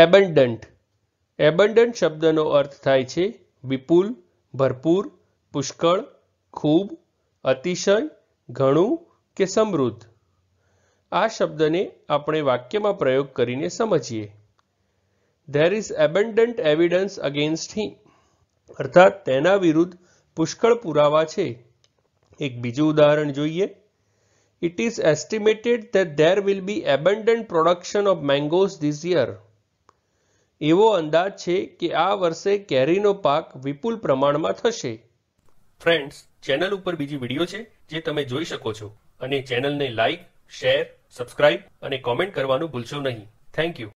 એબન્ડન્ટ એબન્ડન્ટ શબ્દનો અર્થ થાય છે વિપુલ ભરપૂર પુષ્કળ ખૂબ અતિશય ઘણું કે સમૃદ્ધ આ શબ્દને આપણે વાક્યમાં પ્રયોગ કરીને સમજીએ there is abundant evidence against he અર્થાત તેના વિરુદ્ધ પુષ્કળ પુરાવા છે એક બીજું ઉદાહરણ જોઈએ it is estimated that there will be abundant production of mangoes this year એવો અંદાજ છે કે આ વર્ષે કેરીનો પાક વિપુલ પ્રમાણમાં થશે ફ્રેન્ડ્સ ચેનલ ઉપર બીજી વિડીયો છે જે તમે જોઈ શકો છો અને ચેનલને લાઇક શેર સબસ્ક્રાઇબ અને કોમેન્ટ કરવાનું ભૂલશો નહીં થેન્ક યુ